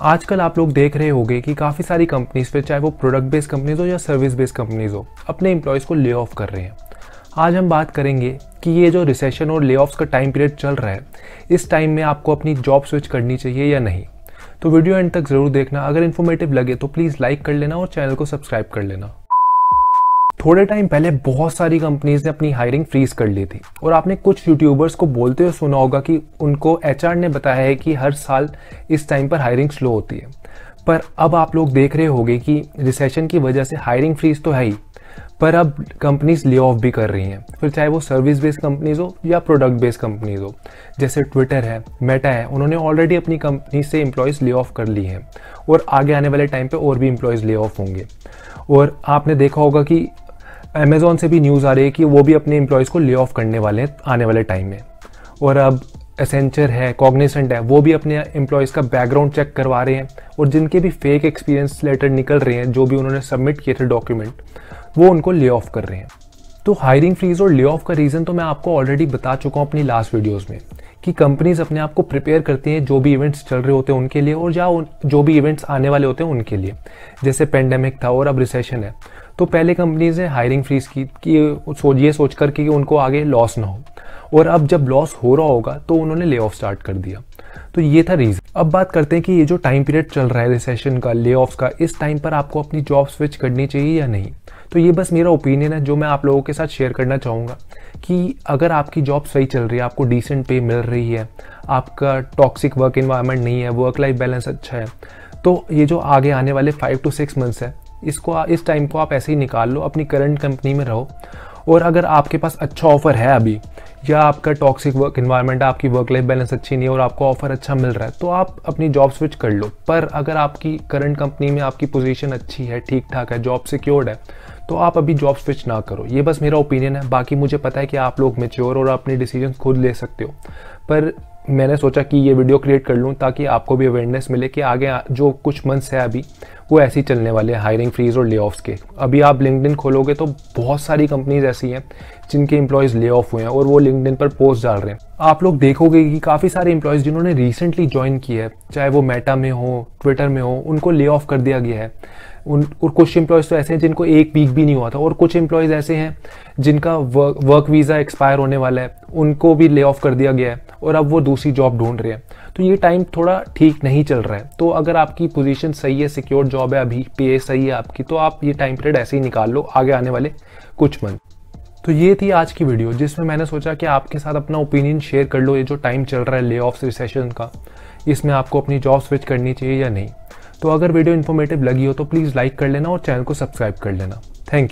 आजकल आप लोग देख रहे होंगे कि काफ़ी सारी कंपनीज पे चाहे वो प्रोडक्ट बेस्ड कंपनीज हो या सर्विस बेस्ड कंपनीज हो अपने एम्प्लॉयज़ को ले ऑफ कर रहे हैं आज हम बात करेंगे कि ये जो रिसेशन और ले का टाइम पीरियड चल रहा है इस टाइम में आपको अपनी जॉब स्विच करनी चाहिए या नहीं तो वीडियो एंड तक ज़रूर देखना अगर इन्फॉर्मेटिव लगे तो प्लीज़ लाइक कर लेना और चैनल को सब्सक्राइब कर लेना थोड़े टाइम पहले बहुत सारी कंपनीज ने अपनी हायरिंग फ्रीज कर ली थी और आपने कुछ यूट्यूबर्स को बोलते हुए सुना होगा कि उनको एच ने बताया है कि हर साल इस टाइम पर हायरिंग स्लो होती है पर अब आप लोग देख रहे होंगे कि रिसेशन की वजह से हायरिंग फ्रीज तो है ही पर अब कंपनीज ले ऑफ भी कर रही हैं फिर चाहे वो सर्विस बेस्ड कंपनीज हो या प्रोडक्ट बेस्ड कंपनीज हो जैसे ट्विटर है मेटा है उन्होंने ऑलरेडी अपनी कंपनी से एम्प्लॉयज़ ले ऑफ कर ली हैं और आगे आने वाले टाइम पे और भी एम्प्लॉयज़ ले ऑफ होंगे और आपने देखा होगा कि अमेज़ोन से भी न्यूज़ आ रही है कि वो भी अपने एम्प्लॉयज़ को ले ऑफ करने वाले हैं आने वाले टाइम में और अब एसेंचर है कॉग्निसेंट है वो भी अपने एम्प्लॉयज़ का बैकग्राउंड चेक करवा रहे हैं और जिनके भी फेक एक्सपीरियंस लेटर निकल रहे हैं जो भी उन्होंने सबमिट किए थे डॉक्यूमेंट वो उनको ले ऑफ कर रहे हैं तो हायरिंग फ्रीज और ले ऑफ का रीज़न तो मैं आपको ऑलरेडी बता चुका हूँ अपनी लास्ट वीडियोज़ में कि कंपनीज अपने आप को प्रिपेयर करती हैं जो भी इवेंट्स चल रहे होते हैं उनके लिए और या जो भी इवेंट्स आने वाले होते हैं उनके लिए जैसे पेंडेमिक था और अब रिसेशन है तो पहले कंपनीज ने हायरिंग फ्रीज की कि ये सोच कर कि उनको आगे लॉस ना हो और अब जब लॉस हो रहा होगा तो उन्होंने ले ऑफ स्टार्ट कर दिया तो ये था रीज़न अब बात करते हैं कि ये जो टाइम पीरियड चल रहा है रिसेशन का ले ऑफ का इस टाइम पर आपको अपनी जॉब स्विच करनी चाहिए या नहीं तो ये बस मेरा ओपिनियन है जो मैं आप लोगों के साथ शेयर करना चाहूँगा कि अगर आपकी जॉब सही चल रही है आपको डिसेंट पे मिल रही है आपका टॉक्सिक वर्क इन्वायरमेंट नहीं है वर्क लाइफ बैलेंस अच्छा है तो ये जो आगे आने वाले फाइव टू सिक्स मंथ्स है इसको इस टाइम को आप ऐसे ही निकाल लो अपनी करंट कंपनी में रहो और अगर आपके पास अच्छा ऑफर है अभी या आपका टॉक्सिक वर्क इन्वायरमेंट आपकी वर्क लाइफ बैलेंस अच्छी नहीं है और आपको ऑफर अच्छा मिल रहा है तो आप अपनी जॉब स्विच कर लो पर अगर आपकी करंट कंपनी में आपकी पोजीशन अच्छी है ठीक ठाक है जॉब सिक्योर्ड है तो आप अभी जॉब स्विच ना करो ये बस मेरा ओपिनियन है बाकी मुझे पता है कि आप लोग मेच्योर और अपने डिसीजन खुद ले सकते हो पर मैंने सोचा कि ये वीडियो क्रिएट कर लूँ ताकि आपको भी अवेयरनेस मिले कि आगे जो कुछ मंथ्स है अभी वो ऐसे ही चलने वाले हैं हायरिंग फ्रीज़ और ले के अभी आप लिंकडिन खोलोगे तो बहुत सारी कंपनीज ऐसी हैं जिनके इम्प्लॉयज़ ले ऑफ हुए हैं और वो लिंकडिन पर पोस्ट डाल रहे हैं आप लोग देखोगे कि काफ़ी सारे एम्प्लॉयज़ जिन्होंने रिसेंटली ज्वाइन किया है चाहे वो मेटा में हो ट्विटर में हो उनको ले ऑफ कर दिया गया है उन और कुछ इम्प्लॉयज़ तो ऐसे हैं जिनको एक वीक भी नहीं हुआ था और कुछ एम्प्लॉयज़ ऐसे हैं जिनका वर्क वर्क वीज़ा एक्सपायर होने वाला है उनको भी ले ऑफ कर दिया गया है और अब वो दूसरी जॉब ढूंढ रहे हैं तो ये टाइम थोड़ा ठीक नहीं चल रहा है तो अगर आपकी पोजीशन सही है सिक्योर जॉब है अभी पे सही है आपकी तो आप ये टाइम पीरियड ऐसे ही निकाल लो आगे आने वाले कुछ मंथ तो ये थी आज की वीडियो जिसमें मैंने सोचा कि आपके साथ अपना ओपिनियन शेयर कर लो ये जो टाइम चल रहा है ले ऑफ रिसेशन का इसमें आपको अपनी जॉब स्विच करनी चाहिए या नहीं तो अगर वीडियो इन्फॉर्मेटिव लगी हो तो प्लीज़ लाइक कर लेना और चैनल को सब्सक्राइब कर लेना थैंक यू